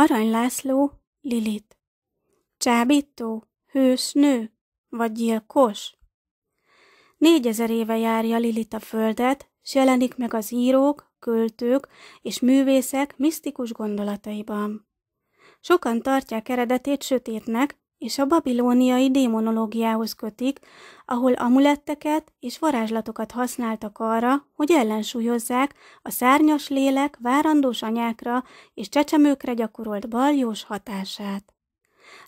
Arany László, Lilit. Csábító, hős nő, vagy gyilkos? Négyezer éve járja Lilit a földet, s jelenik meg az írók, költők és művészek misztikus gondolataiban. Sokan tartják eredetét sötétnek, és a babilóniai démonológiához kötik, ahol amuletteket és varázslatokat használtak arra, hogy ellensúlyozzák a szárnyas lélek várandós anyákra és csecsemőkre gyakorolt baljós hatását.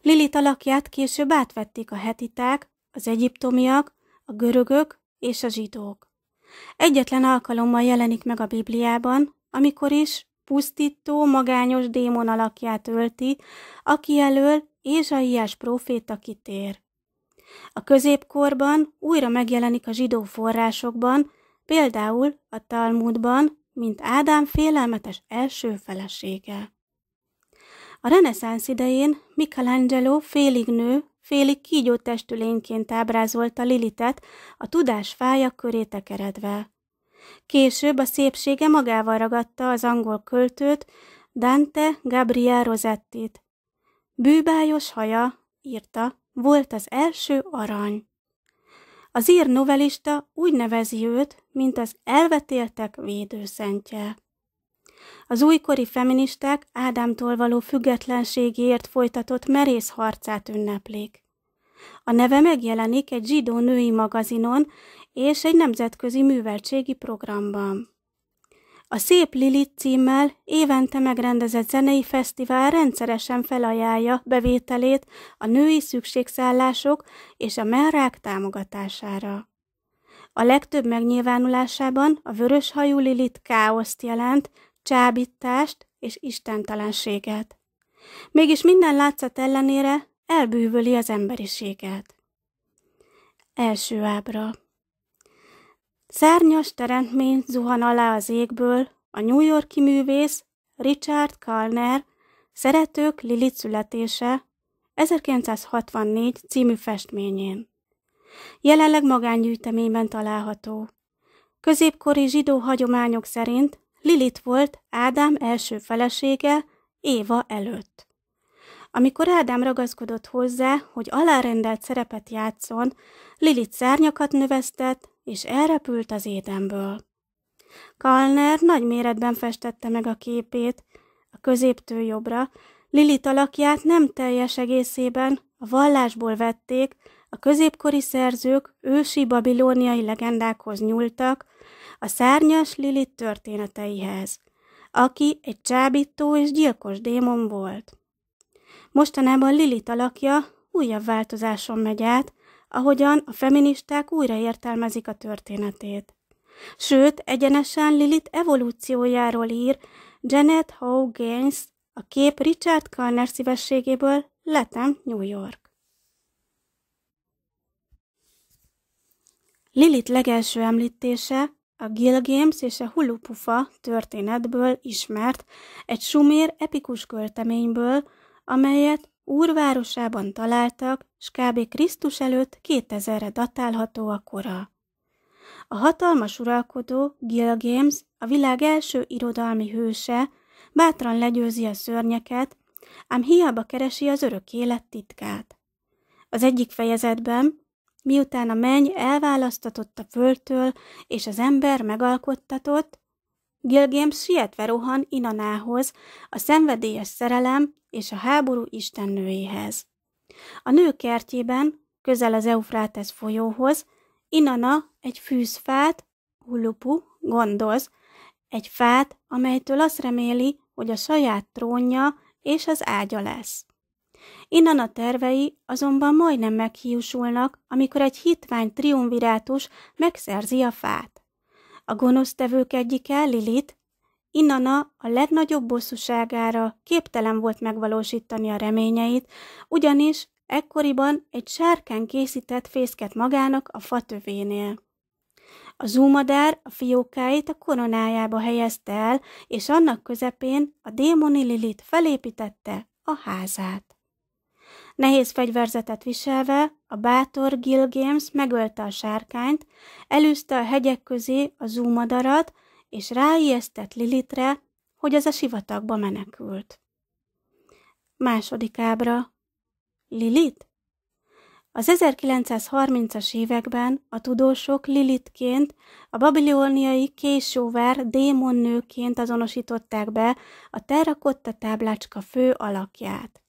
Lilit alakját később átvették a hetiták, az egyiptomiak, a görögök és a zsidók. Egyetlen alkalommal jelenik meg a Bibliában, amikor is pusztító, magányos démon alakját ölti, aki elől Ézsaiás próféta kitér. A középkorban újra megjelenik a zsidó forrásokban, például a Talmudban, mint Ádám félelmetes első felesége. A reneszánsz idején Michelangelo félig nő, félig kígyó testű lényként ábrázolta Lilitet a tudás fája köré tekeredve. Később a szépsége magával ragadta az angol költőt, Dante Gabriel Rosettit, Bűbályos haja, írta, volt az első arany. Az ír novelista úgy nevezi őt, mint az elvetéltek védőszentje. Az újkori feministák Ádámtól való függetlenségért folytatott merész harcát ünneplik. A neve megjelenik egy zsidó női magazinon és egy nemzetközi műveltségi programban. A Szép Lilit címmel évente megrendezett zenei fesztivál rendszeresen felajánlja bevételét a női szükségszállások és a merrák támogatására. A legtöbb megnyilvánulásában a vöröshajú Lilit káoszt jelent, csábítást és istentelenséget. Mégis minden látszat ellenére elbűvöli az emberiséget. Első ábra. Szárnyas teremtmény zuhan alá az égből, a New Yorki művész Richard Kalner Szeretők Lilith születése 1964 című festményén. Jelenleg magángyűjteményben található. Középkori zsidó hagyományok szerint Lilit volt Ádám első felesége Éva előtt. Amikor Ádám ragaszkodott hozzá, hogy alárendelt szerepet játszon, Lilit szárnyakat növesztett, és elrepült az étemből. Kalner nagy méretben festette meg a képét, a középtől jobbra, Lilit alakját nem teljes egészében, a vallásból vették, a középkori szerzők ősi babilóniai legendákhoz nyúltak, a szárnyas Lilit történeteihez, aki egy csábító és gyilkos démon volt. Mostanában Lilit alakja újabb változáson megy át, ahogyan a feministák újra értelmezik a történetét. Sőt, egyenesen Lilit evolúciójáról ír Janet Howe Gaines, a kép Richard Kalner szívességéből Letem, New York. Lilit legelső említése a Gil Games és a Hulupufa történetből ismert, egy sumér epikus költeményből, amelyet úrvárosában találtak, s kb. Krisztus előtt 2000-re datálható a kora. A hatalmas uralkodó, Gil Games, a világ első irodalmi hőse, bátran legyőzi a szörnyeket, ám hiába keresi az örök élet titkát. Az egyik fejezetben, miután a menny elválasztatott a földtől, és az ember megalkottatott, Gilgém sietve rohan Inanához, a szenvedélyes szerelem és a háború istennőjéhez. A nő kertjében, közel az Eufrátesz folyóhoz, Inana egy fűzfát, hulupu, gondoz, egy fát, amelytől azt reméli, hogy a saját trónja és az ágya lesz. Inanna a tervei azonban majdnem meghiúsulnak, amikor egy hitvány triumvirátus megszerzi a fát. A gonosztevők egyike, Lilit, Inanna a legnagyobb bosszúságára képtelen volt megvalósítani a reményeit, ugyanis ekkoriban egy sárkán készített fészket magának a fatövénél. A zúmadár a fiókáit a koronájába helyezte el, és annak közepén a démoni Lilit felépítette a házát. Nehéz fegyverzetet viselve, a bátor Gil Games megölte a sárkányt, elűzte a hegyek közé a zúmadarat, és ráijesztett Lilitre, hogy az a sivatagba menekült. Második ábra. Lilit? Az 1930-as években a tudósok Lilitként, a babiloniai késóvár démonnőként azonosították be a terrakotta táblácska fő alakját.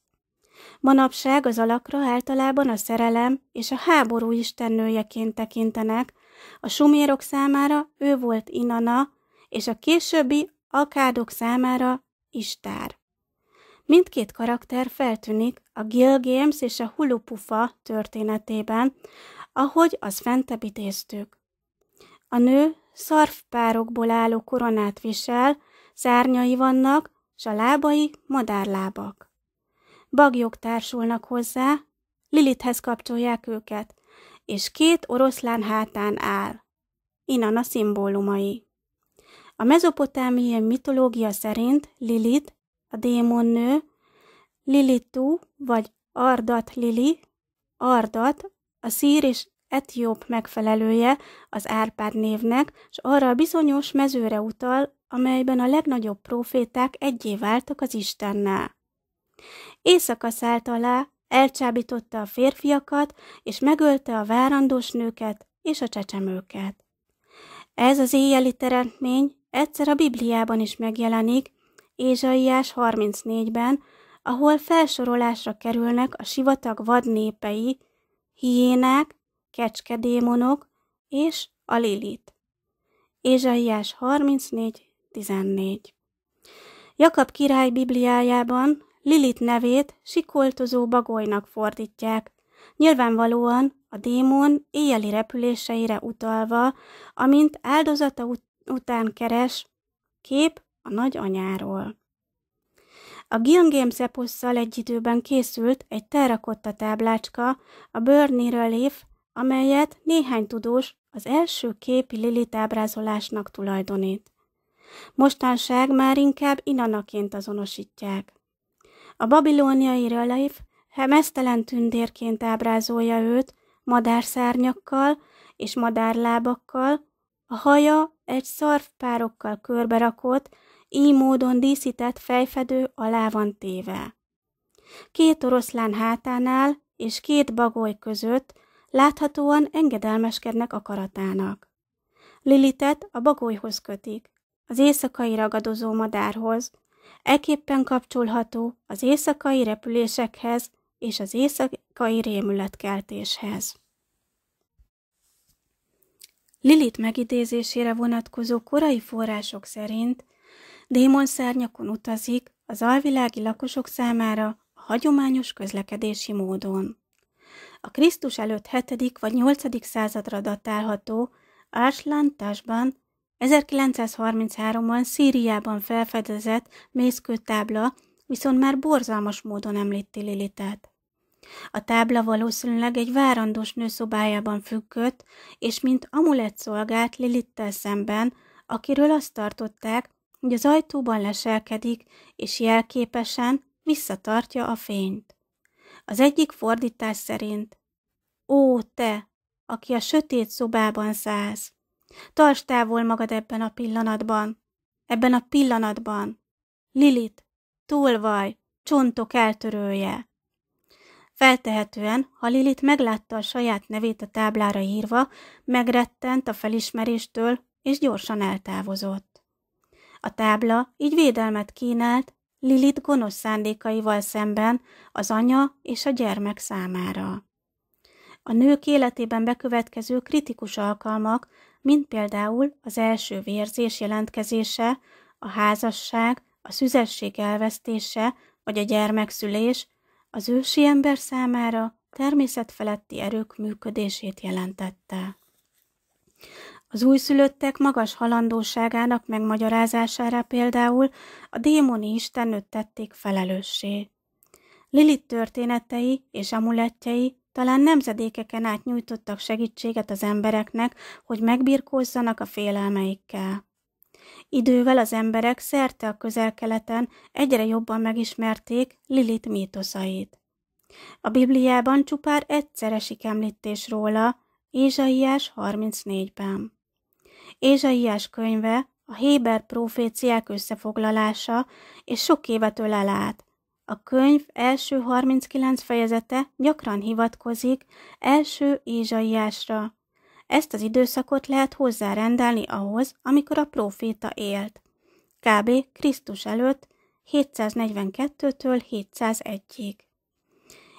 Manapság az alakra általában a szerelem és a háború istennőjeként tekintenek, a sumérok számára ő volt Inanna, és a későbbi akádok számára Istár. Mindkét karakter feltűnik a Gil Games és a Hulupufa történetében, ahogy az fentebítéztük. A nő szarfpárokból álló koronát visel, szárnyai vannak, s a lábai madárlábak bagyok társulnak hozzá, Lilithez kapcsolják őket, és két oroszlán hátán áll. Inanna a szimbólumai. A mezopotámiai mitológia szerint Lilith a démonnő, Lilitu vagy Ardat Lili, Ardat a szír és etióp megfelelője az Árpád névnek, és arra a bizonyos mezőre utal, amelyben a legnagyobb proféták egyé váltak az Istennel. Éjszaka szállt alá, elcsábította a férfiakat, és megölte a várandós nőket és a csecsemőket. Ez az éjjeli teremtmény egyszer a Bibliában is megjelenik, Ézsaiás 34-ben, ahol felsorolásra kerülnek a sivatag vadnépei, hiénák, kecskedémonok és a lilit. Ézsaiás 34.14 Jakab király Bibliájában Lilit nevét sikoltozó bagolynak fordítják, nyilvánvalóan a démon éjjeli repüléseire utalva, amint áldozata ut- után keres, kép a nagy anyáról. A Gilgém Szepusszal egy időben készült egy terrakotta táblácska, a Burney Relief, amelyet néhány tudós az első képi Lilit ábrázolásnak tulajdonít. Mostanság már inkább inanaként azonosítják. A babiloniai relief hemesztelen tündérként ábrázolja őt, madárszárnyakkal és madárlábakkal, a haja egy szarvpárokkal körbe rakott, így módon díszített fejfedő alá van téve. Két oroszlán hátánál és két bagoly között láthatóan engedelmeskednek akaratának. Lilitet a bagolyhoz kötik, az éjszakai ragadozó madárhoz, eképpen kapcsolható az éjszakai repülésekhez és az éjszakai rémületkeltéshez. Lilit megidézésére vonatkozó korai források szerint démonszárnyakon utazik az alvilági lakosok számára a hagyományos közlekedési módon. A Krisztus előtt 7. vagy 8. századra datálható Arslan Tasban 1933-ban Szíriában felfedezett mészkőtábla viszont már borzalmas módon említi Lilitet. A tábla valószínűleg egy várandós nő szobájában függött, és mint amulett szolgált Lilittel szemben, akiről azt tartották, hogy az ajtóban leselkedik, és jelképesen visszatartja a fényt. Az egyik fordítás szerint Ó, te, aki a sötét szobában száz! Tartsd távol magad ebben a pillanatban. Ebben a pillanatban. Lilit, túlvaj, csontok eltörője. Feltehetően, ha Lilit meglátta a saját nevét a táblára írva, megrettent a felismeréstől, és gyorsan eltávozott. A tábla így védelmet kínált Lilit gonosz szándékaival szemben az anya és a gyermek számára a nők életében bekövetkező kritikus alkalmak, mint például az első vérzés jelentkezése, a házasság, a szüzesség elvesztése vagy a gyermekszülés, az ősi ember számára természetfeletti erők működését jelentette. Az újszülöttek magas halandóságának megmagyarázására például a démoni istenőt tették felelőssé. Lilit történetei és amulettjei talán nemzedékeken át nyújtottak segítséget az embereknek, hogy megbirkózzanak a félelmeikkel. Idővel az emberek szerte a közelkeleten egyre jobban megismerték Lilit mítoszait. A Bibliában csupár egyszer esik említés róla, Ézsaiás 34-ben. Ézsaiás könyve a Héber proféciák összefoglalása, és sok évet ölel át, a könyv első 39 fejezete gyakran hivatkozik első Ézsaiásra. Ezt az időszakot lehet hozzárendelni ahhoz, amikor a próféta élt. Kb. Krisztus előtt 742-től 701-ig.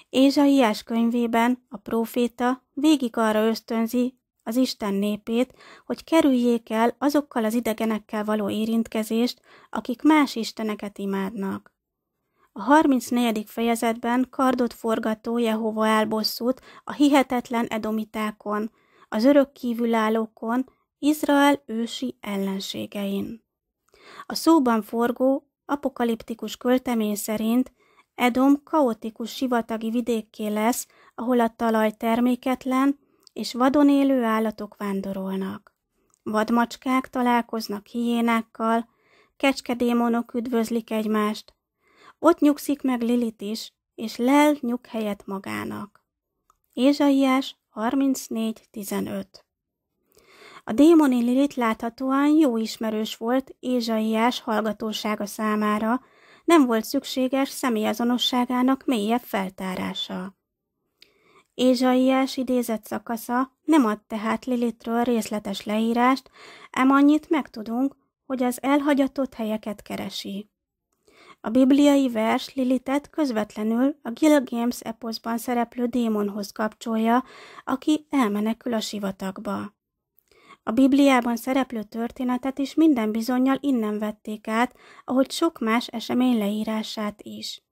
Ézsaiás könyvében a próféta végig arra ösztönzi az Isten népét, hogy kerüljék el azokkal az idegenekkel való érintkezést, akik más isteneket imádnak. A 34. fejezetben kardot forgató Jehova elbosszút a hihetetlen edomitákon, az örök kívülállókon, Izrael ősi ellenségein. A szóban forgó, apokaliptikus költemény szerint Edom kaotikus sivatagi vidékké lesz, ahol a talaj terméketlen és vadon élő állatok vándorolnak. Vadmacskák találkoznak hiénákkal, kecskedémonok üdvözlik egymást, ott nyugszik meg Lilit is, és lel nyug helyet magának. Ézsaiás 34.15 A démoni Lilit láthatóan jó ismerős volt Ézsaiás hallgatósága számára, nem volt szükséges személyazonosságának mélyebb feltárása. Ézsaiás idézett szakasza nem ad tehát Lilitről részletes leírást, ám annyit megtudunk, hogy az elhagyatott helyeket keresi. A bibliai vers Lilitet közvetlenül a Gil Games eposzban szereplő démonhoz kapcsolja, aki elmenekül a sivatagba. A Bibliában szereplő történetet is minden bizonyal innen vették át, ahogy sok más esemény leírását is.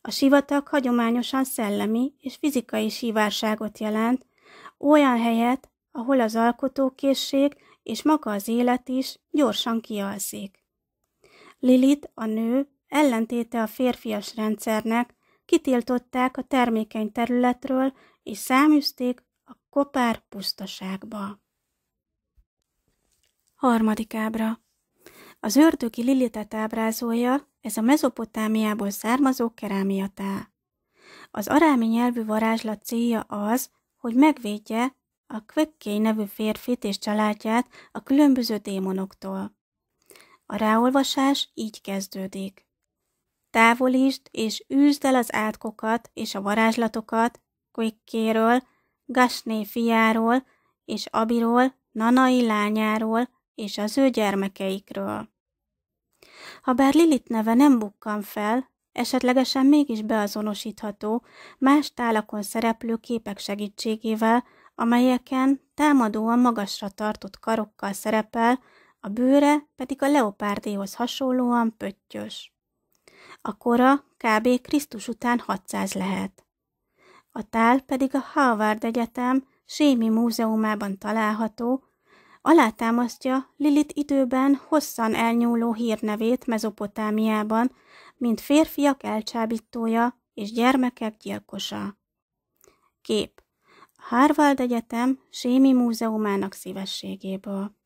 A sivatag hagyományosan szellemi és fizikai sívárságot jelent, olyan helyet, ahol az alkotókészség és maga az élet is gyorsan kialszik. Lilit, a nő, Ellentéte a férfias rendszernek, kitiltották a termékeny területről, és száműzték a kopár pusztaságba. Harmadik ábra. Az ördögi Lilitet ábrázolja, ez a mezopotámiából származó kerámiatá. Az arámi nyelvű varázslat célja az, hogy megvédje a Kvekkéj nevű férfit és családját a különböző démonoktól. A ráolvasás így kezdődik távolítsd és űzd el az átkokat és a varázslatokat Quickkéről, Gasné fiáról és Abiról, Nanai lányáról és az ő gyermekeikről. Habár Lilit neve nem bukkan fel, esetlegesen mégis beazonosítható más tálakon szereplő képek segítségével, amelyeken támadóan magasra tartott karokkal szerepel, a bőre pedig a leopárdéhoz hasonlóan pöttyös. A kora kb. Krisztus után 600 lehet. A tál pedig a Harvard Egyetem Sémi Múzeumában található, alátámasztja Lilit időben hosszan elnyúló hírnevét Mezopotámiában, mint férfiak elcsábítója és gyermekek gyilkosa. Kép Harvard Egyetem Sémi Múzeumának szívességéből.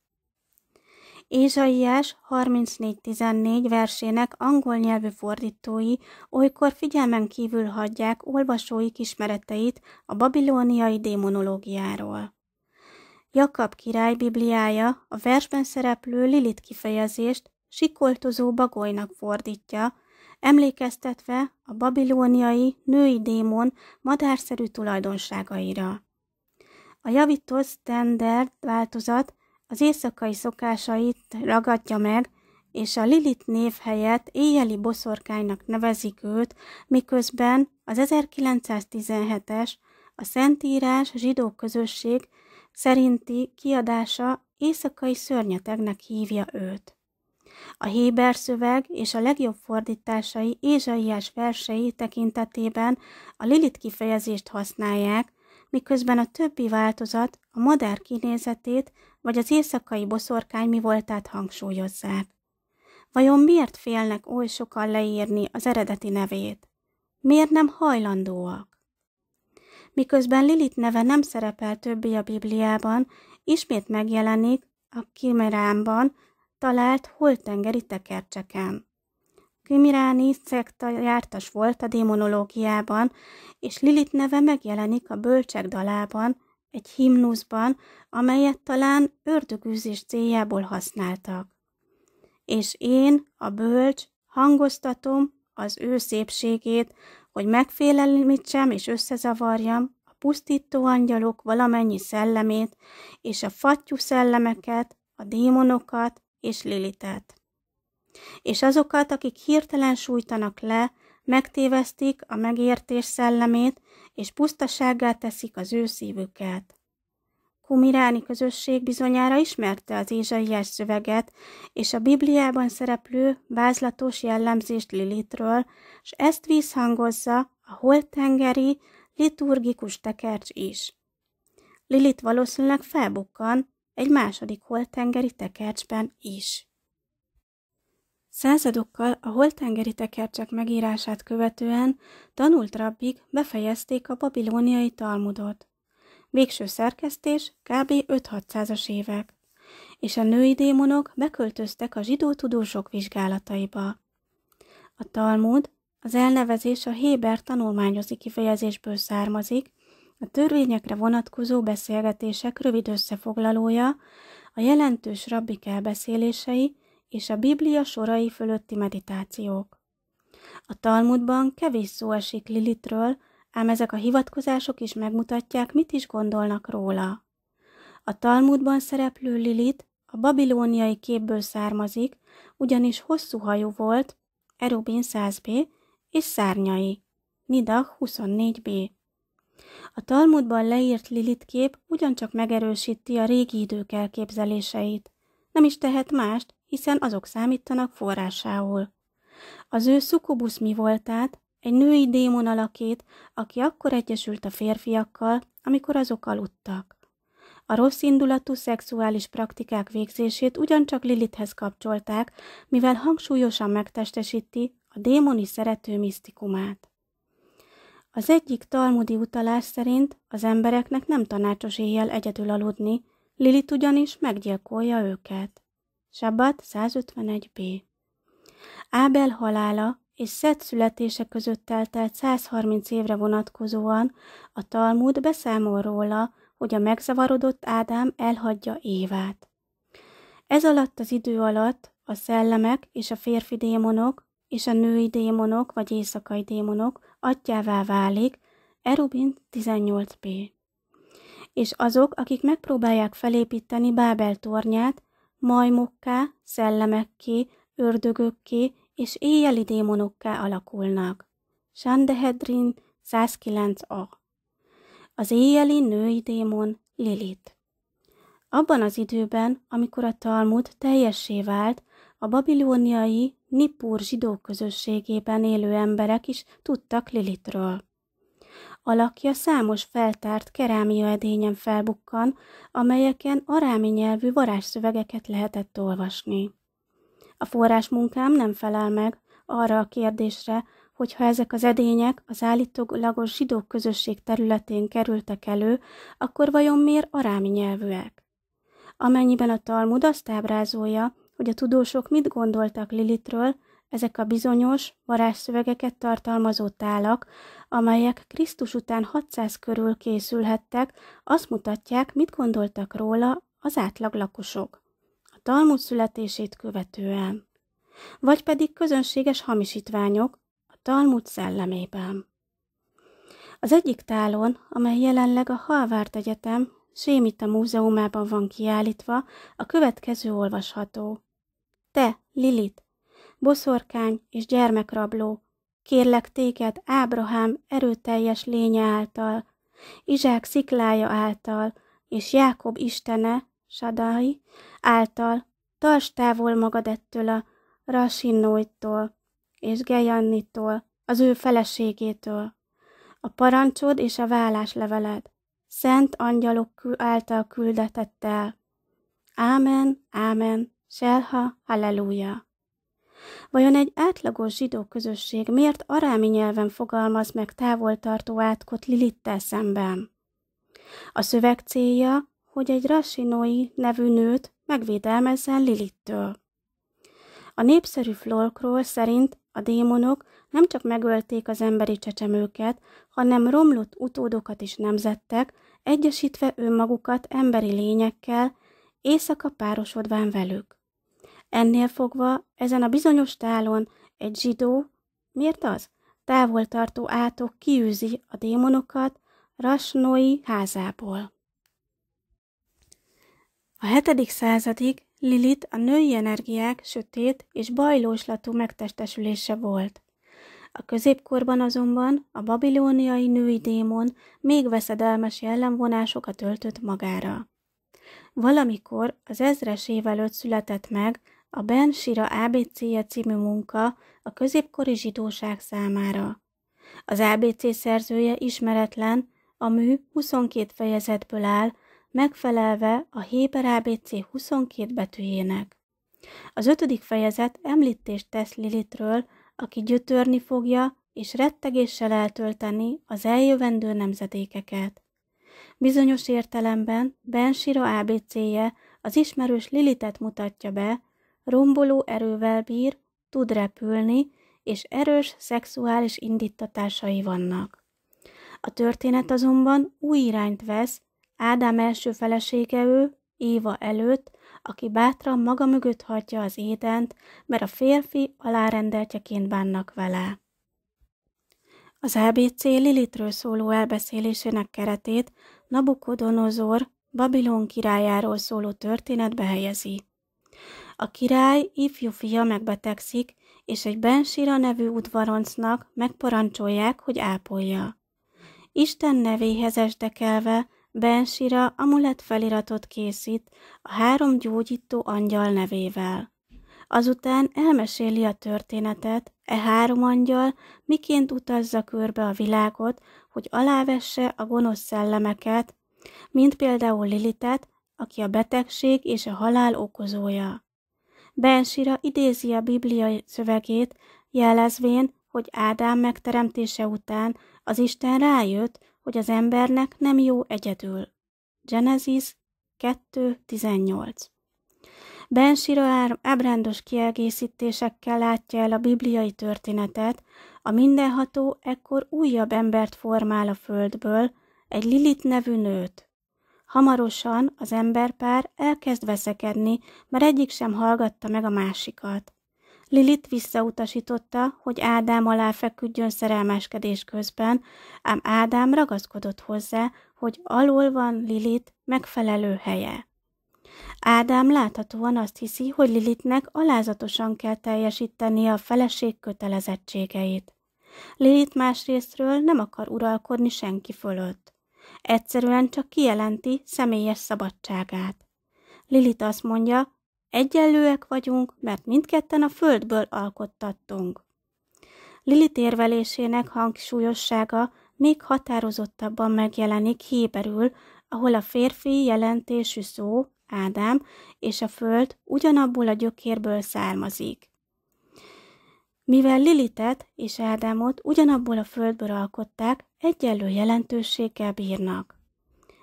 Ézsaiás 34.14 versének angol nyelvű fordítói olykor figyelmen kívül hagyják olvasóik ismereteit a babilóniai démonológiáról. Jakab király Bibliája a versben szereplő Lilit kifejezést sikoltozó bagolynak fordítja, emlékeztetve a babilóniai női démon madárszerű tulajdonságaira. A javított standard változat az éjszakai szokásait ragadja meg, és a Lilit név helyett éjjeli boszorkánynak nevezik őt, miközben az 1917-es a Szentírás zsidó közösség szerinti kiadása éjszakai szörnyetegnek hívja őt. A héber szöveg és a legjobb fordításai Ézsaiás versei tekintetében a Lilit kifejezést használják, miközben a többi változat a madár kinézetét vagy az éjszakai boszorkány mi voltát hangsúlyozzák. Vajon miért félnek oly sokan leírni az eredeti nevét? Miért nem hajlandóak? Miközben Lilit neve nem szerepel többé a Bibliában, ismét megjelenik a Kimerámban talált holtengeri tekercseken. Kimiráni szekta jártas volt a démonológiában, és Lilit neve megjelenik a bölcsek dalában, egy himnuszban, amelyet talán ördögűzés céljából használtak. És én, a bölcs, hangoztatom az ő szépségét, hogy megfélelmítsem és összezavarjam a pusztító angyalok valamennyi szellemét, és a fattyú szellemeket, a démonokat és Lilitet. És azokat, akik hirtelen sújtanak le, megtévesztik a megértés szellemét, és pusztasággá teszik az ő szívüket. Kumiráni közösség bizonyára ismerte az ézsaiás szöveget és a Bibliában szereplő vázlatos jellemzést Lilitről, és ezt vízhangozza a holtengeri liturgikus tekercs is. Lilit valószínűleg felbukkan egy második holtengeri tekercsben is. Századokkal a holtengeri tekercsek megírását követően tanult rabbik befejezték a babiloniai talmudot. Végső szerkesztés kb. 5-600-as évek, és a női démonok beköltöztek a zsidó tudósok vizsgálataiba. A Talmud, az elnevezés a Héber tanulmányozi kifejezésből származik, a törvényekre vonatkozó beszélgetések rövid összefoglalója, a jelentős rabbik elbeszélései, és a Biblia sorai fölötti meditációk. A Talmudban kevés szó esik Lilitről, ám ezek a hivatkozások is megmutatják, mit is gondolnak róla. A Talmudban szereplő Lilit a babilóniai képből származik, ugyanis hosszú hajú volt, Erubin 100b, és szárnyai, Nidah 24b. A Talmudban leírt Lilit kép ugyancsak megerősíti a régi idők elképzeléseit. Nem is tehet mást, hiszen azok számítanak forrásául. Az ő szukubusz mi voltát, egy női démon alakét, aki akkor egyesült a férfiakkal, amikor azok aludtak. A rossz indulatú szexuális praktikák végzését ugyancsak Lilithhez kapcsolták, mivel hangsúlyosan megtestesíti a démoni szerető misztikumát. Az egyik talmudi utalás szerint az embereknek nem tanácsos éjjel egyedül aludni, Lilit ugyanis meggyilkolja őket. Sabat 151b. Ábel halála és Szed születése között eltelt 130 évre vonatkozóan a Talmud beszámol róla, hogy a megzavarodott Ádám elhagyja Évát. Ez alatt az idő alatt a szellemek és a férfi démonok és a női démonok vagy éjszakai démonok atyává válik, Erubin 18b. És azok, akik megpróbálják felépíteni Bábel tornyát, majmokká, szellemekké, ördögökké és éjjeli démonokká alakulnak. Sandehedrin 109a Az éjjeli női démon Lilit. Abban az időben, amikor a Talmud teljessé vált, a babilóniai Nippur zsidó közösségében élő emberek is tudtak Lilitről. Alakja számos feltárt kerámia edényen felbukkan, amelyeken arámi nyelvű varázsszövegeket lehetett olvasni. A forrás munkám nem felel meg arra a kérdésre, hogy ha ezek az edények az állítólagos zsidók közösség területén kerültek elő, akkor vajon miért arámi nyelvűek? Amennyiben a Talmud azt ábrázolja, hogy a tudósok mit gondoltak Lilitről, ezek a bizonyos, varázsszövegeket tartalmazó tálak, amelyek Krisztus után 600 körül készülhettek, azt mutatják, mit gondoltak róla az átlag lakosok. A Talmud születését követően. Vagy pedig közönséges hamisítványok a Talmud szellemében. Az egyik tálon, amely jelenleg a Halvárt Egyetem Sémita Múzeumában van kiállítva, a következő olvasható. Te, Lilit, boszorkány és gyermekrabló, kérlek téged Ábrahám erőteljes lénye által, Izsák sziklája által, és Jákob istene, Sadai, által, tarts távol magad ettől a Rasinóittól és Gejannitól, az ő feleségétől. A parancsod és a válásleveled, szent angyalok által küldetett el. Ámen, ámen, selha, halleluja. Vajon egy átlagos zsidó közösség miért arámi nyelven fogalmaz meg távoltartó átkot Lilittel szemben? A szöveg célja, hogy egy rasinói nevű nőt megvédelmezzen Lilittől. A népszerű florkról szerint a démonok nem csak megölték az emberi csecsemőket, hanem romlott utódokat is nemzettek, egyesítve önmagukat emberi lényekkel, éjszaka párosodván velük. Ennél fogva ezen a bizonyos tálon egy zsidó, miért az? Távoltartó átok kiűzi a démonokat Rasnói házából. A 7. századig Lilit a női energiák sötét és bajlóslatú megtestesülése volt. A középkorban azonban a babilóniai női démon még veszedelmes jellemvonásokat öltött magára. Valamikor az ezres év előtt született meg a Ben Sira ABC-je című munka a középkori zsidóság számára. Az ABC szerzője ismeretlen, a mű 22 fejezetből áll, megfelelve a Héber ABC 22 betűjének. Az ötödik fejezet említést tesz Lilitről, aki gyötörni fogja és rettegéssel eltölteni az eljövendő nemzedékeket. Bizonyos értelemben Bensira ABC-je az ismerős Lilitet mutatja be, romboló erővel bír, tud repülni, és erős szexuális indítatásai vannak. A történet azonban új irányt vesz, Ádám első felesége ő, Éva előtt, aki bátran maga mögött hagyja az édent, mert a férfi alárendeltjeként bánnak vele. Az ABC Lilitről szóló elbeszélésének keretét Nabukodonozor, Babilon királyáról szóló történetbe helyezi. A király ifjú fia megbetegszik, és egy Bensira nevű udvaroncnak megparancsolják, hogy ápolja. Isten nevéhez esdekelve Bensira amulett feliratot készít a három gyógyító angyal nevével. Azután elmeséli a történetet, e három angyal miként utazza körbe a világot, hogy alávesse a gonosz szellemeket, mint például Lilitet, aki a betegség és a halál okozója. Bensira idézi a bibliai szövegét, jelezvén, hogy Ádám megteremtése után az Isten rájött, hogy az embernek nem jó egyedül. Genesis 2.18 Bensira ábrándos kiegészítésekkel látja el a bibliai történetet, a mindenható ekkor újabb embert formál a földből, egy Lilit nevű nőt. Hamarosan az emberpár elkezd veszekedni, mert egyik sem hallgatta meg a másikat. Lilit visszautasította, hogy Ádám alá feküdjön szerelmeskedés közben, ám Ádám ragaszkodott hozzá, hogy alul van Lilit megfelelő helye. Ádám láthatóan azt hiszi, hogy Lilitnek alázatosan kell teljesítenie a feleség kötelezettségeit. Lilit másrésztről nem akar uralkodni senki fölött. Egyszerűen csak kijelenti személyes szabadságát. Lilit azt mondja, egyenlőek vagyunk, mert mindketten a földből alkottattunk. Lilit érvelésének hangsúlyossága még határozottabban megjelenik héberül, ahol a férfi jelentésű szó, Ádám, és a föld ugyanabból a gyökérből származik. Mivel Lilitet és Ádámot ugyanabból a földből alkották, egyenlő jelentőséggel bírnak.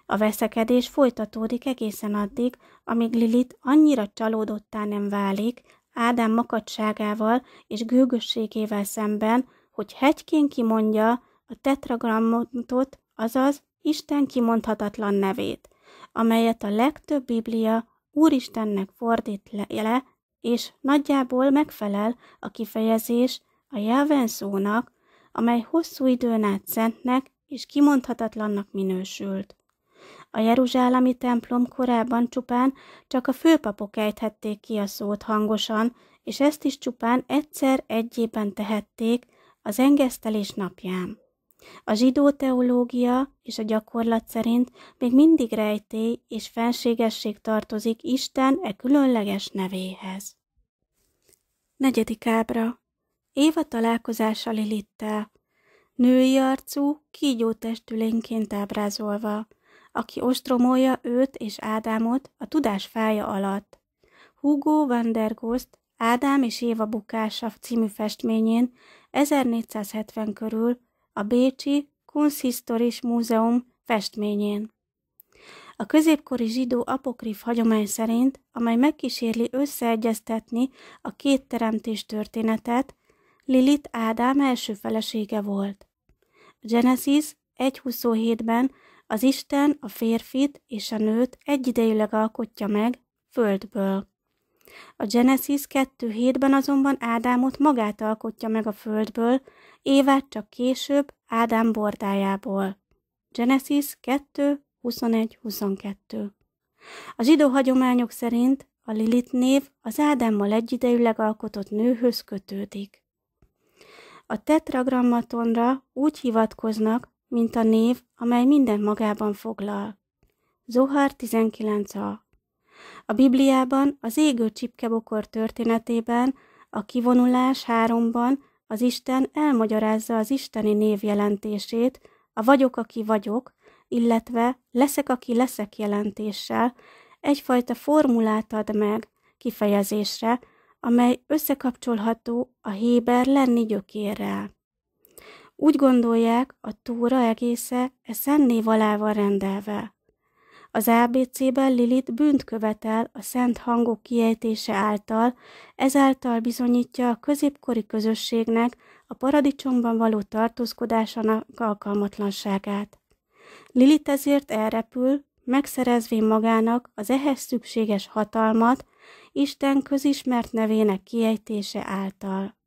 A veszekedés folytatódik egészen addig, amíg Lilit annyira csalódottá nem válik Ádám makadságával és gőgösségével szemben, hogy hegyként kimondja a tetragrammatot, azaz Isten kimondhatatlan nevét, amelyet a legtöbb Biblia Úristennek fordít le, és nagyjából megfelel a kifejezés a jelven szónak, amely hosszú időn át szentnek és kimondhatatlannak minősült. A jeruzsálemi templom korábban csupán csak a főpapok ejthették ki a szót hangosan, és ezt is csupán egyszer egyében tehették az engesztelés napján. A zsidó teológia és a gyakorlat szerint még mindig rejtély és fenségesség tartozik Isten e különleges nevéhez. Negyedik ábra. Éva találkozása Lilittel, női arcú, kígyó testülénként ábrázolva, aki ostromolja őt és Ádámot a tudás fája alatt. Hugo van der Gost, Ádám és Éva bukása című festményén 1470 körül a Bécsi Kunsthistoris Múzeum festményén. A középkori zsidó apokrif hagyomány szerint, amely megkísérli összeegyeztetni a két teremtés történetet, Lilit Ádám első felesége volt. Genesis 1.27-ben az Isten a férfit és a nőt egyidejűleg alkotja meg földből. A Genesis 2.7-ben azonban Ádámot magát alkotja meg a földből, Évát csak később Ádám bordájából. Genesis 2.21-22 A zsidó hagyományok szerint a Lilit név az Ádámmal egyidejűleg alkotott nőhöz kötődik. A tetragrammatonra úgy hivatkoznak, mint a név, amely minden magában foglal. Zohar 19a. A Bibliában az égő csipkebokor történetében, a kivonulás háromban az Isten elmagyarázza az isteni név jelentését, a vagyok, aki vagyok, illetve leszek, aki leszek jelentéssel, egyfajta formulát ad meg kifejezésre, amely összekapcsolható a Héber lenni gyökérrel. Úgy gondolják, a túra egésze e szenné valával rendelve. Az ABC-ben Lilit bűnt követel a szent hangok kiejtése által, ezáltal bizonyítja a középkori közösségnek a paradicsomban való tartózkodásának alkalmatlanságát. Lilit ezért elrepül, megszerezvén magának az ehhez szükséges hatalmat, Isten közismert nevének kiejtése által.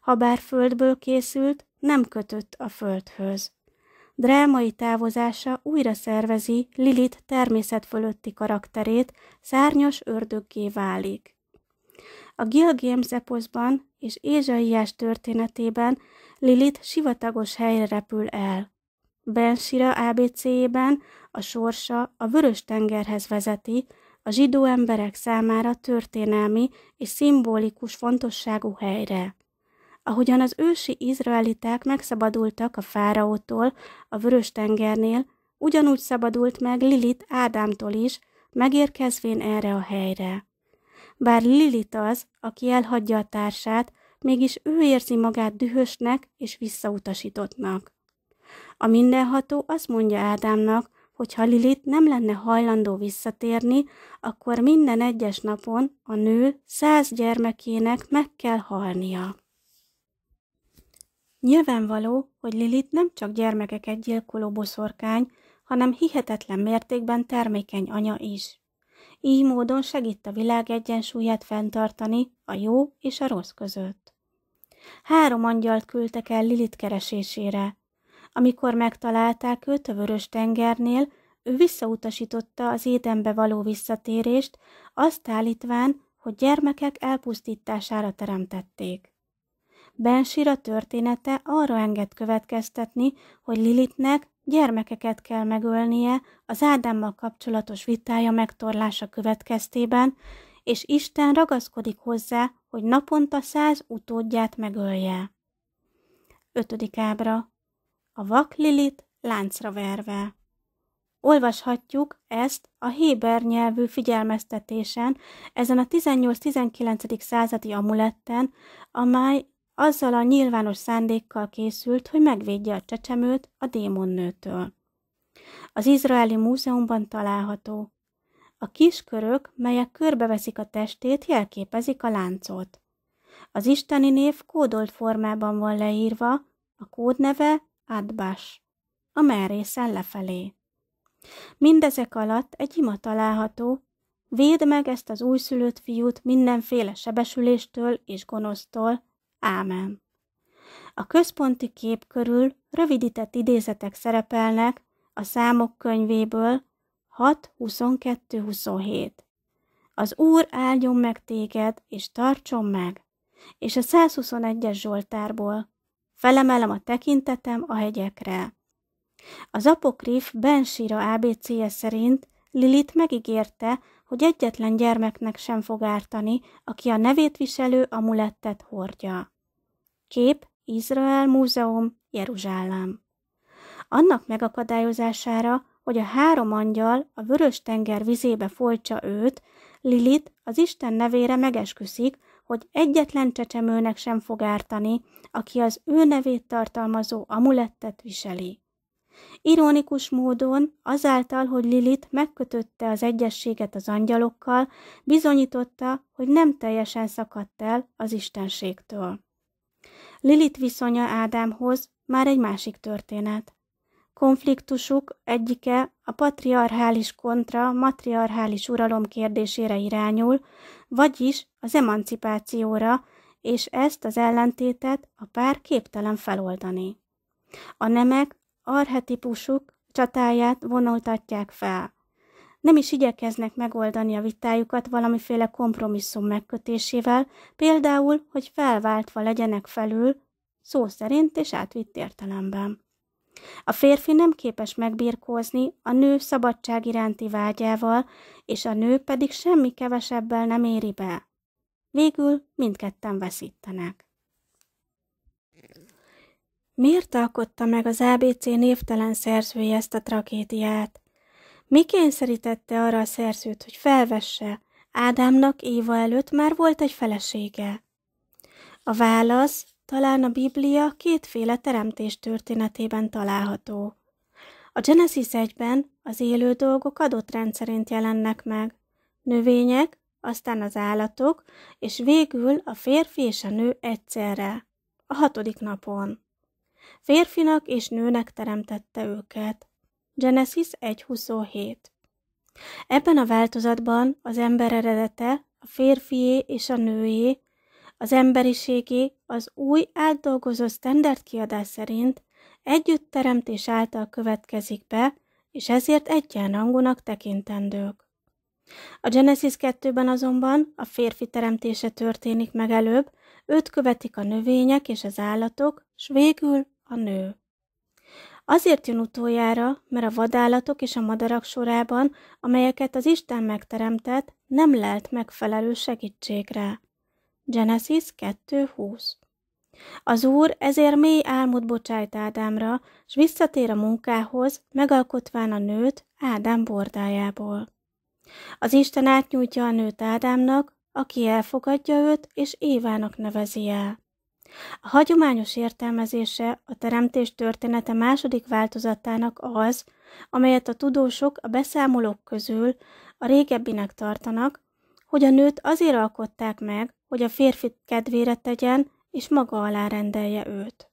Habár földből készült, nem kötött a földhöz. Drámai távozása újra szervezi Lilit természet fölötti karakterét, szárnyos ördöggé válik. A Gil Games eposzban és Ézsaiás történetében Lilit sivatagos helyre repül el. Bensira ABC-ben a sorsa a Vörös tengerhez vezeti, a zsidó emberek számára történelmi és szimbolikus fontosságú helyre. Ahogyan az ősi izraeliták megszabadultak a fáraótól a Vörös-tengernél, ugyanúgy szabadult meg Lilit Ádámtól is, megérkezvén erre a helyre. Bár Lilit az, aki elhagyja a társát, mégis ő érzi magát dühösnek és visszautasítottnak. A mindenható azt mondja Ádámnak, hogyha Lilit nem lenne hajlandó visszatérni, akkor minden egyes napon a nő száz gyermekének meg kell halnia. Nyilvánvaló, hogy Lilit nem csak gyermekeket gyilkoló boszorkány, hanem hihetetlen mértékben termékeny anya is. Így módon segít a világ egyensúlyát fenntartani a jó és a rossz között. Három angyalt küldtek el Lilit keresésére, amikor megtalálták őt a vörös tengernél, ő visszautasította az édenbe való visszatérést, azt állítván, hogy gyermekek elpusztítására teremtették. Bensira története arra enged következtetni, hogy Lilitnek gyermekeket kell megölnie az Ádámmal kapcsolatos vitája megtorlása következtében, és Isten ragaszkodik hozzá, hogy naponta száz utódját megölje. 5. ábra a vak Lilit láncra verve. Olvashatjuk ezt a héber nyelvű figyelmeztetésen, ezen a 18-19. századi amuletten, amely azzal a nyilvános szándékkal készült, hogy megvédje a csecsemőt a démonnőtől. Az izraeli múzeumban található. A kiskörök, melyek körbeveszik a testét, jelképezik a láncot. Az isteni név kódolt formában van leírva, a kódneve Adbas, a merészen lefelé. Mindezek alatt egy ima található, véd meg ezt az újszülött fiút mindenféle sebesüléstől és gonosztól, ámen. A központi kép körül rövidített idézetek szerepelnek a számok könyvéből 27. Az Úr áldjon meg téged, és tartson meg, és a 121-es Zsoltárból Felemelem a tekintetem a hegyekre. Az apokrif Bensira ABC-je szerint Lilit megígérte, hogy egyetlen gyermeknek sem fog ártani, aki a nevét viselő amulettet hordja. Kép Izrael Múzeum, Jeruzsálem. Annak megakadályozására, hogy a három angyal a vörös tenger vizébe folytsa őt, Lilit az Isten nevére megesküszik, hogy egyetlen csecsemőnek sem fog ártani, aki az ő nevét tartalmazó amulettet viseli. Ironikus módon, azáltal, hogy Lilit megkötötte az egyességet az angyalokkal, bizonyította, hogy nem teljesen szakadt el az istenségtől. Lilit viszonya Ádámhoz már egy másik történet. Konfliktusuk egyike a patriarchális kontra matriarchális uralom kérdésére irányul, vagyis az emancipációra, és ezt az ellentétet a pár képtelen feloldani. A nemek arhetipusuk csatáját vonultatják fel. Nem is igyekeznek megoldani a vitájukat valamiféle kompromisszum megkötésével, például, hogy felváltva legyenek felül, szó szerint és átvitt értelemben. A férfi nem képes megbirkózni a nő szabadság iránti vágyával, és a nő pedig semmi kevesebbel nem éri be. Végül mindketten veszítenek. Miért alkotta meg az ABC névtelen szerzője ezt a tragédiát? Mi kényszerítette arra a szerzőt, hogy felvesse? Ádámnak Éva előtt már volt egy felesége. A válasz talán a Biblia kétféle teremtés történetében található. A Genesis 1-ben az élő dolgok adott rendszerint jelennek meg. Növények, aztán az állatok, és végül a férfi és a nő egyszerre, a hatodik napon. Férfinak és nőnek teremtette őket. Genesis 1.27 Ebben a változatban az ember eredete a férfié és a nőjé, az emberiségé az új átdolgozott standard kiadás szerint együtt teremtés által következik be, és ezért egyenrangúnak tekintendők. A Genesis 2-ben azonban a férfi teremtése történik meg előbb, őt követik a növények és az állatok, s végül a nő. Azért jön utoljára, mert a vadállatok és a madarak sorában, amelyeket az Isten megteremtett, nem lelt megfelelő segítségre. Genesis 2.20 Az Úr ezért mély álmot bocsájt Ádámra, s visszatér a munkához, megalkotván a nőt Ádám bordájából. Az Isten átnyújtja a nőt Ádámnak, aki elfogadja őt és Évának nevezi el. A hagyományos értelmezése a teremtés története második változatának az, amelyet a tudósok a beszámolók közül a régebbinek tartanak, hogy a nőt azért alkották meg, hogy a férfi kedvére tegyen, és maga alá rendelje őt.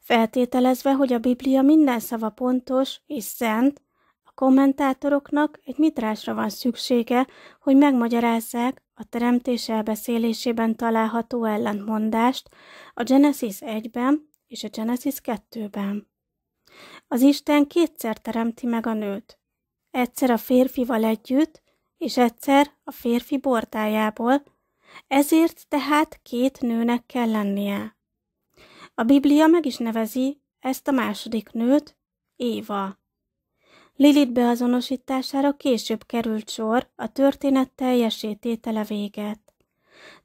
Feltételezve, hogy a Biblia minden szava pontos és szent, a kommentátoroknak egy mitrásra van szüksége, hogy megmagyarázzák a teremtés elbeszélésében található ellentmondást a Genesis 1-ben és a Genesis 2-ben. Az Isten kétszer teremti meg a nőt. Egyszer a férfival együtt, és egyszer a férfi bortájából, ezért tehát két nőnek kell lennie. A Biblia meg is nevezi ezt a második nőt, Éva. Lilith beazonosítására később került sor a történet teljesítétele véget.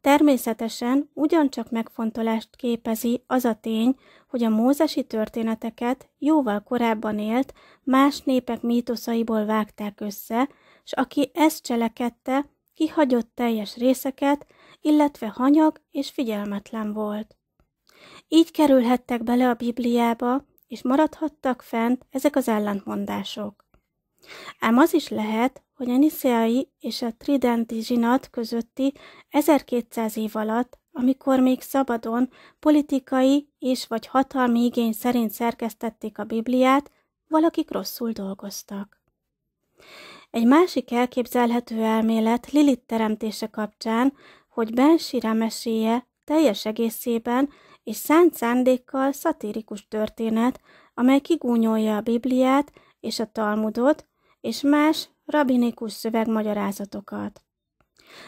Természetesen ugyancsak megfontolást képezi az a tény, hogy a mózesi történeteket jóval korábban élt, más népek mítoszaiból vágták össze, s aki ezt cselekedte, kihagyott teljes részeket, illetve hanyag és figyelmetlen volt. Így kerülhettek bele a Bibliába, és maradhattak fent ezek az ellentmondások. Ám az is lehet, hogy a Niszeai és a Tridenti zsinat közötti 1200 év alatt, amikor még szabadon politikai és vagy hatalmi igény szerint szerkesztették a Bibliát, valakik rosszul dolgoztak. Egy másik elképzelhető elmélet Lilit teremtése kapcsán, hogy Ben Sira meséje teljes egészében és szánt szándékkal szatirikus történet, amely kigúnyolja a Bibliát és a Talmudot, és más rabinikus szövegmagyarázatokat.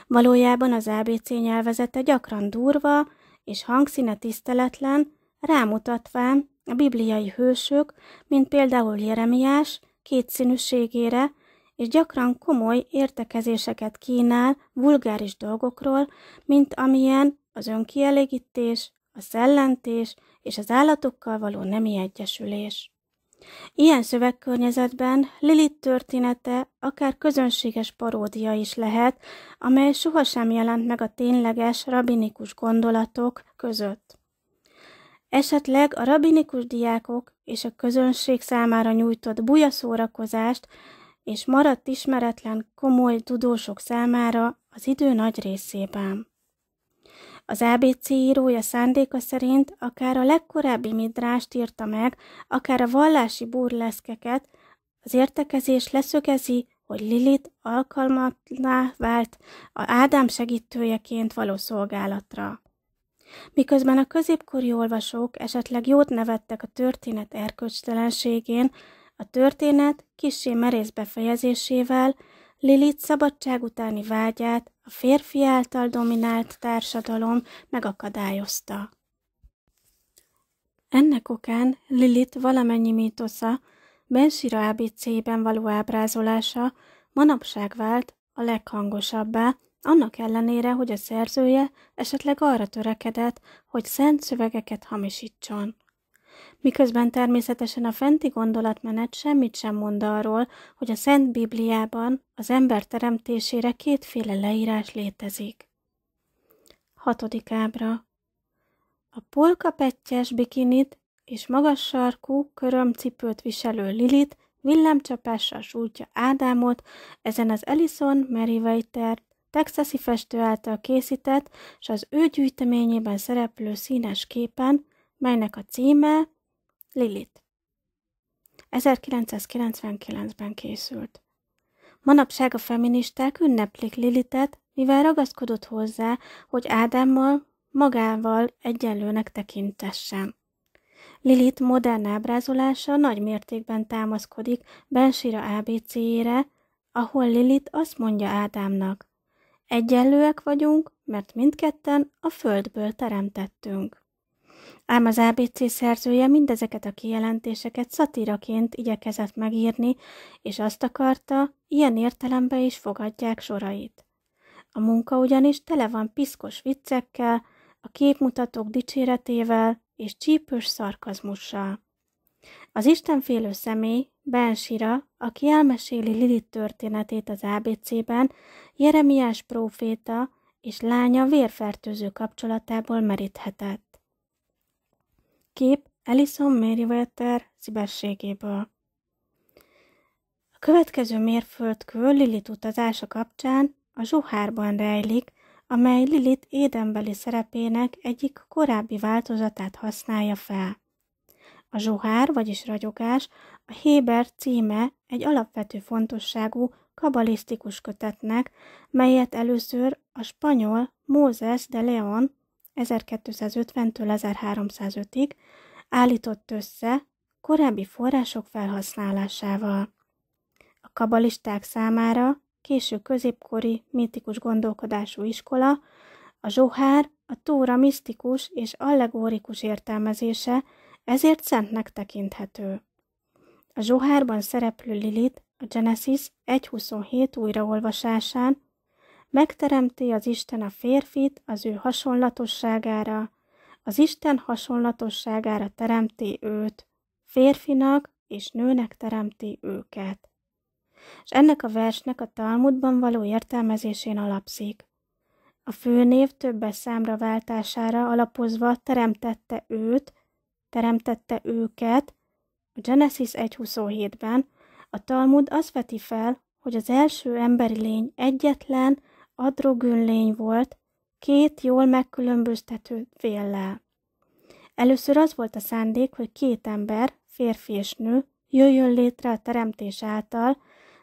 Valójában az ABC nyelvezete gyakran durva és hangszíne tiszteletlen, rámutatván a bibliai hősök, mint például Jeremiás, kétszínűségére, és gyakran komoly értekezéseket kínál vulgáris dolgokról, mint amilyen az önkielégítés, a szellentés és az állatokkal való nemi egyesülés. Ilyen szövegkörnyezetben Lilith története akár közönséges paródia is lehet, amely sohasem jelent meg a tényleges rabinikus gondolatok között. Esetleg a rabinikus diákok és a közönség számára nyújtott buja szórakozást és maradt ismeretlen komoly tudósok számára az idő nagy részében. Az ABC írója szándéka szerint akár a legkorábbi midrást írta meg, akár a vallási burleszkeket, az értekezés leszögezi, hogy Lilit alkalmatná vált a Ádám segítőjeként való szolgálatra. Miközben a középkori olvasók esetleg jót nevettek a történet erkölcstelenségén, a történet kisé merész befejezésével Lilith szabadság utáni vágyát a férfi által dominált társadalom megakadályozta. Ennek okán Lilith valamennyi mítosza, Bensira ABC-ben való ábrázolása manapság vált a leghangosabbá, annak ellenére, hogy a szerzője esetleg arra törekedett, hogy szent szövegeket hamisítson miközben természetesen a fenti gondolatmenet semmit sem mond arról, hogy a Szent Bibliában az ember teremtésére kétféle leírás létezik. Hatodik ábra. A pettyes bikinit és magas sarkú körömcipőt viselő Lilit villámcsapással sújtja Ádámot, ezen az Ellison Meriwether texasi festő által készített, és az ő gyűjteményében szereplő színes képen, melynek a címe Lilit. 1999-ben készült. Manapság a feministák ünneplik Lilitet, mivel ragaszkodott hozzá, hogy Ádámmal magával egyenlőnek tekintessen. Lilit modern ábrázolása nagy mértékben támaszkodik Bensira abc jére ahol Lilit azt mondja Ádámnak, egyenlőek vagyunk, mert mindketten a földből teremtettünk. Ám az ABC szerzője mindezeket a kijelentéseket szatíraként igyekezett megírni, és azt akarta, ilyen értelemben is fogadják sorait. A munka ugyanis tele van piszkos viccekkel, a képmutatók dicséretével és csípős szarkazmussal. Az istenfélő személy, Ben Shira, aki elmeséli Lilith történetét az ABC-ben, Jeremiás próféta és lánya vérfertőző kapcsolatából meríthetett. Kép Alison Meriwether szívességéből. A következő mérföldkő Lilit utazása kapcsán a zsuhárban rejlik, amely Lilit édenbeli szerepének egyik korábbi változatát használja fel. A zsuhár, vagyis ragyogás, a Héber címe egy alapvető fontosságú kabalisztikus kötetnek, melyet először a spanyol Mózes de Leon 1250-től 1305-ig állított össze korábbi források felhasználásával. A kabalisták számára késő középkori mítikus gondolkodású iskola, a zsohár, a tóra misztikus és allegórikus értelmezése, ezért szentnek tekinthető. A zsohárban szereplő Lilit a Genesis 1.27 újraolvasásán Megteremti az Isten a férfit az ő hasonlatosságára, az Isten hasonlatosságára teremti őt, férfinak és nőnek teremti őket. És ennek a versnek a Talmudban való értelmezésén alapszik. A főnév többes számra váltására alapozva teremtette őt, teremtette őket, a Genesis 1.27-ben a Talmud azt veti fel, hogy az első emberi lény egyetlen, lény volt, két jól megkülönböztető féllel. Először az volt a szándék, hogy két ember, férfi és nő, jöjjön létre a teremtés által,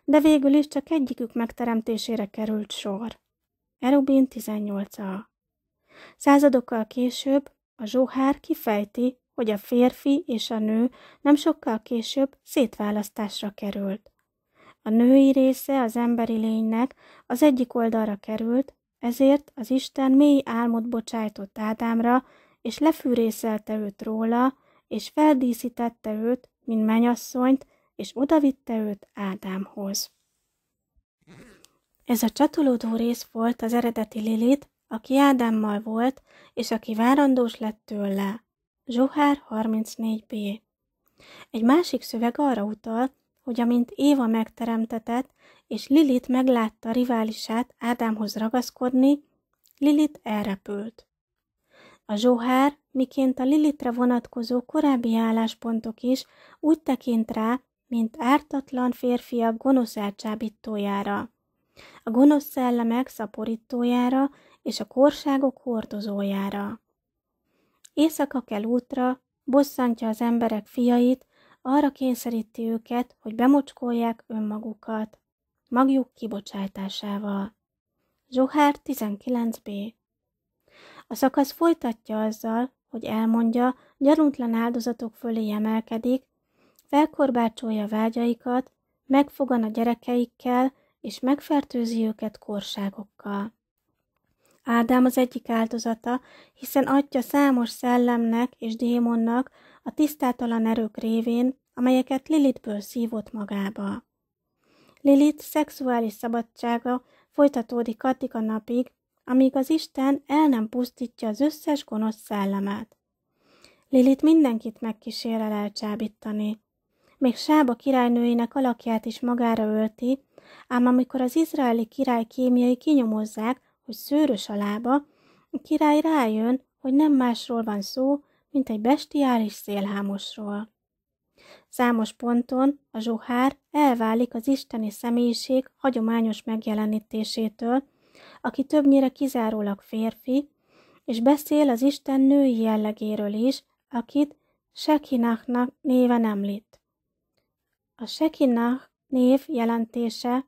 de végül is csak egyikük megteremtésére került sor. Erubin 18-a. Századokkal később a zsóhár kifejti, hogy a férfi és a nő nem sokkal később szétválasztásra került. A női része az emberi lénynek az egyik oldalra került, ezért az Isten mély álmot bocsájtott Ádámra, és lefűrészelte őt róla, és feldíszítette őt, mint menyasszonyt, és odavitte őt Ádámhoz. Ez a csatolódó rész volt az eredeti Lilit, aki Ádámmal volt, és aki várandós lett tőle. Zsohár 34b. Egy másik szöveg arra utal, hogy amint Éva megteremtetett, és Lilit meglátta riválisát Ádámhoz ragaszkodni, Lilit elrepült. A zsóhár, miként a Lilitre vonatkozó korábbi álláspontok is úgy tekint rá, mint ártatlan férfiak gonosz elcsábítójára, a gonosz szellemek szaporítójára és a korságok hordozójára. Éjszaka kell útra, bosszantja az emberek fiait, arra kényszeríti őket, hogy bemocskolják önmagukat, magjuk kibocsátásával. Zsohár 19b. A szakasz folytatja azzal, hogy elmondja, gyanútlan áldozatok fölé emelkedik, felkorbácsolja vágyaikat, megfogan a gyerekeikkel, és megfertőzi őket korságokkal. Ádám az egyik áldozata, hiszen atya számos szellemnek és démonnak, a tisztátalan erők révén, amelyeket Lilitből szívott magába. Lilit szexuális szabadsága folytatódik addig a napig, amíg az Isten el nem pusztítja az összes gonosz szellemet. Lilit mindenkit megkísérel elcsábítani. Még Sába királynőinek alakját is magára ölti, ám amikor az izraeli király kémiai kinyomozzák, hogy szőrös a lába, a király rájön, hogy nem másról van szó, mint egy bestiális szélhámosról. Számos ponton a zsuhár elválik az isteni személyiség hagyományos megjelenítésétől, aki többnyire kizárólag férfi, és beszél az Isten női jellegéről is, akit Sekinachnak néven említ. A Sekinach név jelentése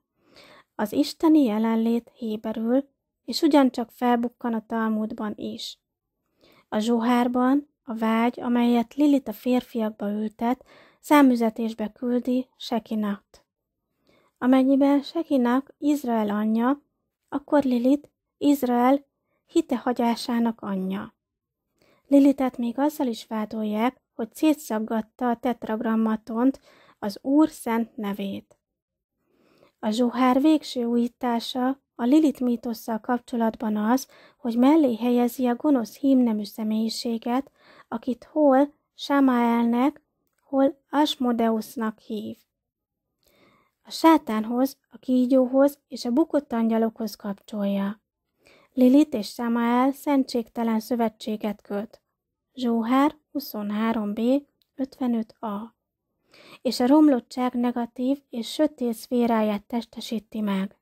az isteni jelenlét héberül, és ugyancsak felbukkan a Talmudban is. A Zsuhárban a vágy, amelyet Lilit a férfiakba ültet, számüzetésbe küldi Sekinakt. Amennyiben Sekinak Izrael anyja, akkor Lilit Izrael hitehagyásának anyja. Lilitet még azzal is vádolják, hogy szétszaggatta a tetragrammatont, az Úr szent nevét. A zsohár végső újítása a Lilith mítosszal kapcsolatban az, hogy mellé helyezi a gonosz hímnemű személyiséget, akit hol Sámaelnek, hol Asmodeusnak hív. A sátánhoz, a kígyóhoz és a bukott angyalokhoz kapcsolja. Lilit és Samael szentségtelen szövetséget köt. Zsóhár 23b 55a és a romlottság negatív és sötét szféráját testesíti meg.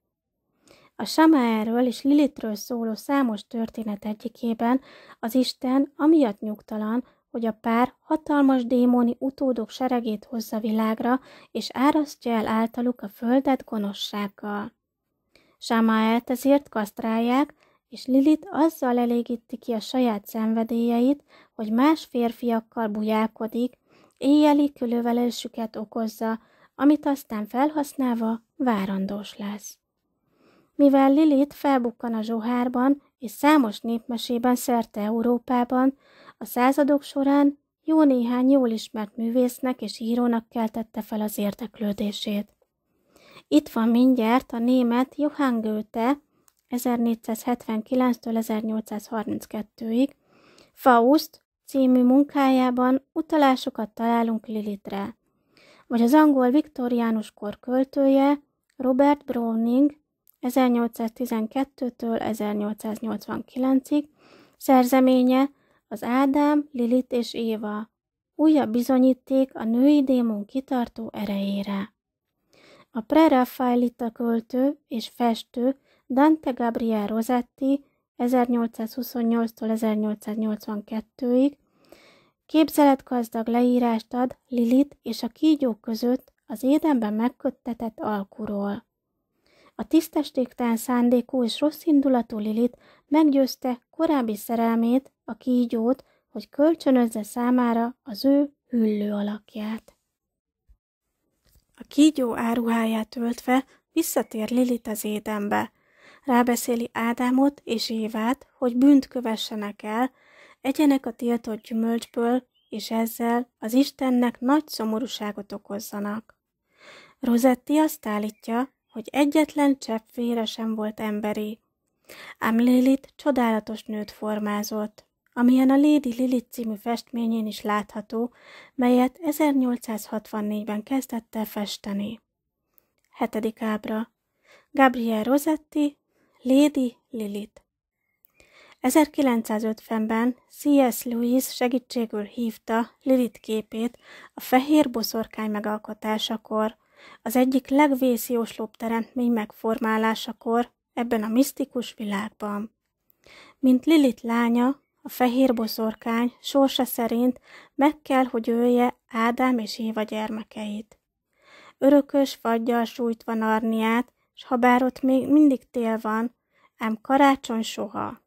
A Samaerről és Lilitről szóló számos történet egyikében az Isten amiatt nyugtalan, hogy a pár hatalmas démoni utódok seregét hozza világra, és árasztja el általuk a földet gonoszsággal. Samáelt ezért kasztrálják, és Lilit azzal elégíti ki a saját szenvedélyeit, hogy más férfiakkal bujálkodik, éjjeli külövelésüket okozza, amit aztán felhasználva várandós lesz. Mivel Lilit felbukkan a zsohárban és számos népmesében szerte Európában, a századok során jó néhány jól ismert művésznek és írónak keltette fel az érdeklődését. Itt van mindjárt a német Johann Goethe 1479-től 1832-ig, Faust című munkájában utalásokat találunk Lilitre, vagy az angol viktoriánus kor költője Robert Browning 1812-től 1889-ig szerzeménye az Ádám, Lilit és Éva, újabb bizonyíték a női démon kitartó erejére. A preraffaelita költő és festő Dante Gabriel Rosetti. 1828-tól 1882-ig, képzeletgazdag leírást ad Lilit és a kígyók között az édenben megköttetett alkuról. A tisztestéktelen szándékú és rosszindulatú Lilit meggyőzte korábbi szerelmét, a kígyót, hogy kölcsönözze számára az ő hüllő alakját. A kígyó áruháját öltve visszatér Lilit az édenbe, rábeszéli Ádámot és Évát, hogy bűnt kövessenek el, egyenek a tiltott gyümölcsből, és ezzel az Istennek nagy szomorúságot okozzanak. Rosetti azt állítja, hogy egyetlen csepp vére sem volt emberi. Ám Lilith csodálatos nőt formázott, amilyen a Lady Lilith című festményén is látható, melyet 1864-ben kezdett el festeni. Hetedik ábra. Gabriel Rosetti, Lady Lilith. 1950-ben C.S. Lewis segítségül hívta Lilith képét a fehér boszorkány megalkotásakor, az egyik legvészióslóbb teremtmény megformálásakor ebben a misztikus világban. Mint Lilith lánya, a fehér boszorkány sorsa szerint meg kell, hogy ölje Ádám és Éva gyermekeit. Örökös fagyjal sújtva Narniát, s ha bár ott még mindig tél van, ám karácsony soha.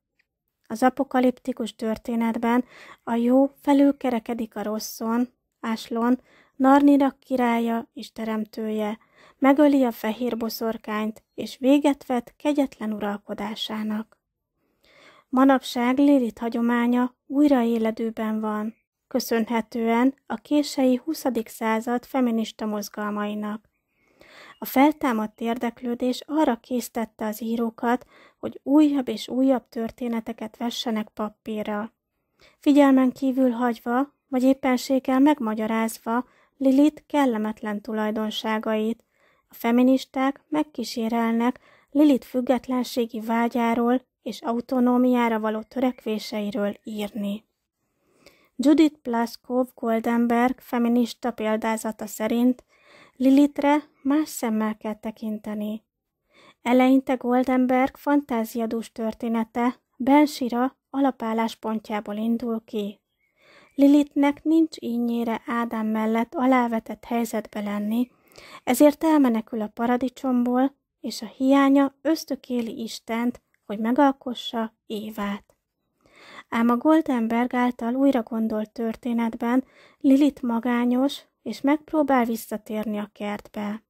Az apokaliptikus történetben a jó felülkerekedik a rosszon, áslon, Narnira királya és teremtője, megöli a fehér boszorkányt, és véget vet kegyetlen uralkodásának. Manapság Lilith hagyománya újra éledőben van, köszönhetően a kései 20. század feminista mozgalmainak. A feltámadt érdeklődés arra késztette az írókat, hogy újabb és újabb történeteket vessenek papírra. Figyelmen kívül hagyva, vagy éppenséggel megmagyarázva Lilit kellemetlen tulajdonságait. A feministák megkísérelnek Lilit függetlenségi vágyáról és autonómiára való törekvéseiről írni. Judith Plaskov Goldenberg feminista példázata szerint Lilitre más szemmel kell tekinteni. Eleinte Goldenberg fantáziadús története Bensira alapállás pontjából indul ki. Lilitnek nincs ínyére Ádám mellett alávetett helyzetbe lenni, ezért elmenekül a paradicsomból, és a hiánya ösztökéli Istent, hogy megalkossa Évát. Ám a Goldenberg által újra gondolt történetben Lilit magányos, és megpróbál visszatérni a kertbe.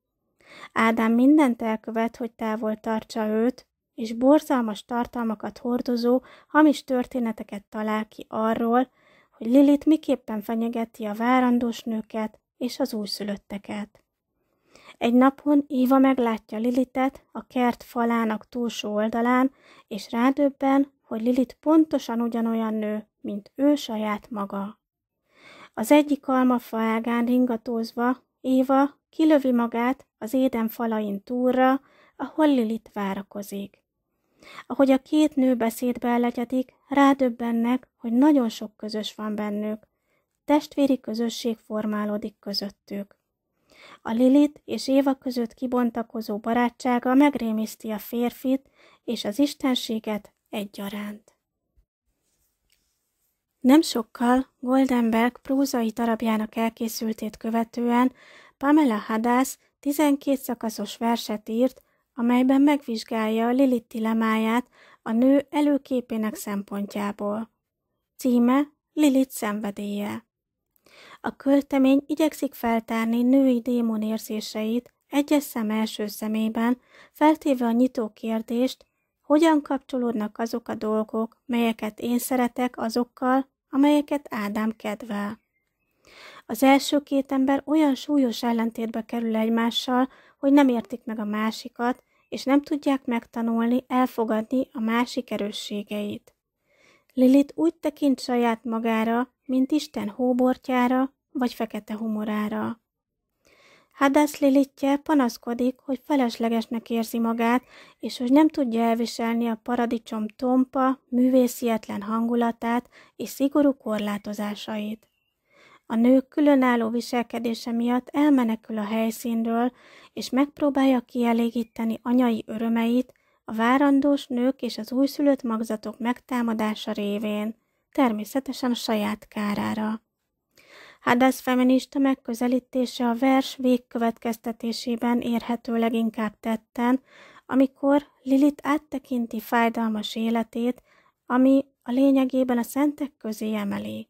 Ádám mindent elkövet, hogy távol tartsa őt, és borzalmas tartalmakat hordozó, hamis történeteket talál ki arról, hogy Lilit miképpen fenyegeti a várandós nőket és az újszülötteket. Egy napon Éva meglátja Lilitet a kert falának túlsó oldalán, és rádöbben, hogy Lilit pontosan ugyanolyan nő, mint ő saját maga. Az egyik almafa ágán ringatózva Éva kilövi magát az éden falain túlra, ahol Lilit várakozik. Ahogy a két nő beszédbe legyedik, rádöbbennek, hogy nagyon sok közös van bennük. Testvéri közösség formálódik közöttük. A Lilit és Éva között kibontakozó barátsága megrémiszti a férfit és az istenséget egyaránt. Nem sokkal Goldenberg prózai darabjának elkészültét követően Pamela Hadász 12 szakaszos verset írt, amelyben megvizsgálja Lilith dilemáját a nő előképének szempontjából. Címe Lilith szenvedélye. A költemény igyekszik feltárni női démon érzéseit egyes szem első szemében, feltéve a nyitó kérdést, hogyan kapcsolódnak azok a dolgok, melyeket én szeretek azokkal, amelyeket Ádám kedvel. Az első két ember olyan súlyos ellentétbe kerül egymással, hogy nem értik meg a másikat, és nem tudják megtanulni, elfogadni a másik erősségeit. Lilit úgy tekint saját magára, mint Isten hóbortjára vagy fekete humorára. Hadász Lilitje panaszkodik, hogy feleslegesnek érzi magát, és hogy nem tudja elviselni a paradicsom tompa, művészietlen hangulatát és szigorú korlátozásait. A nők különálló viselkedése miatt elmenekül a helyszínről, és megpróbálja kielégíteni anyai örömeit a várandós nők és az újszülött magzatok megtámadása révén, természetesen a saját kárára. Hades feminista megközelítése a vers végkövetkeztetésében érhető leginkább tetten, amikor Lilit áttekinti fájdalmas életét, ami a lényegében a szentek közé emeli.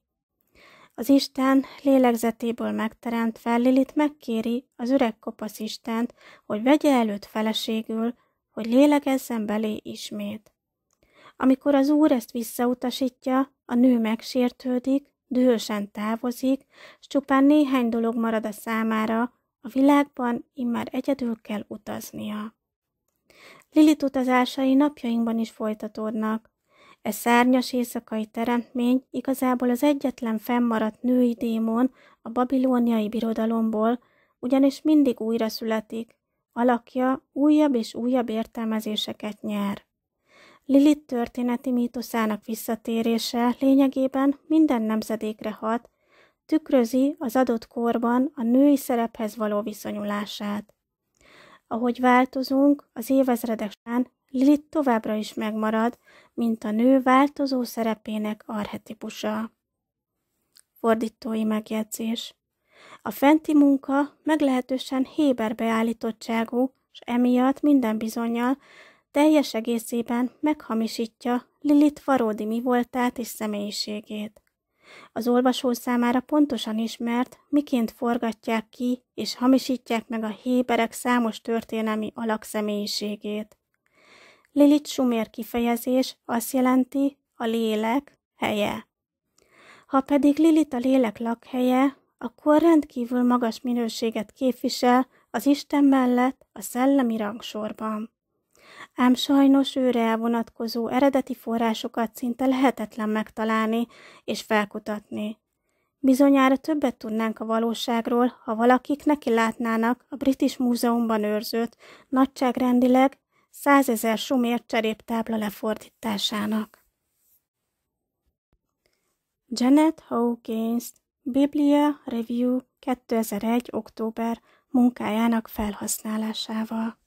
Az Isten lélegzetéből megteremtve Lilit megkéri az öreg kopasz Istent, hogy vegye előtt feleségül, hogy lélegezzen belé ismét. Amikor az úr ezt visszautasítja, a nő megsértődik, dühösen távozik, s csupán néhány dolog marad a számára, a világban immár egyedül kell utaznia. Lilit utazásai napjainkban is folytatódnak. E szárnyas éjszakai teremtmény igazából az egyetlen fennmaradt női démon a babilóniai birodalomból, ugyanis mindig újra születik. Alakja újabb és újabb értelmezéseket nyer. Lilit történeti mítoszának visszatérése lényegében minden nemzedékre hat, tükrözi az adott korban a női szerephez való viszonyulását. Ahogy változunk, az évezredek során Lilit továbbra is megmarad, mint a nő változó szerepének arhetipusa. Fordítói megjegyzés A fenti munka meglehetősen héber beállítottságú, és emiatt minden bizonyal teljes egészében meghamisítja Lilit varódi mi voltát és személyiségét. Az olvasó számára pontosan ismert, miként forgatják ki és hamisítják meg a héberek számos történelmi alakszemélyiségét. Lilit sumér kifejezés azt jelenti a lélek helye. Ha pedig Lilit a lélek lakhelye, akkor rendkívül magas minőséget képvisel az Isten mellett a szellemi rangsorban ám sajnos őre elvonatkozó eredeti forrásokat szinte lehetetlen megtalálni és felkutatni. Bizonyára többet tudnánk a valóságról, ha valakik neki látnának a British Múzeumban őrzött, nagyságrendileg százezer sumér cseréptábla lefordításának. Janet Hawkins Biblia Review 2001. október munkájának felhasználásával.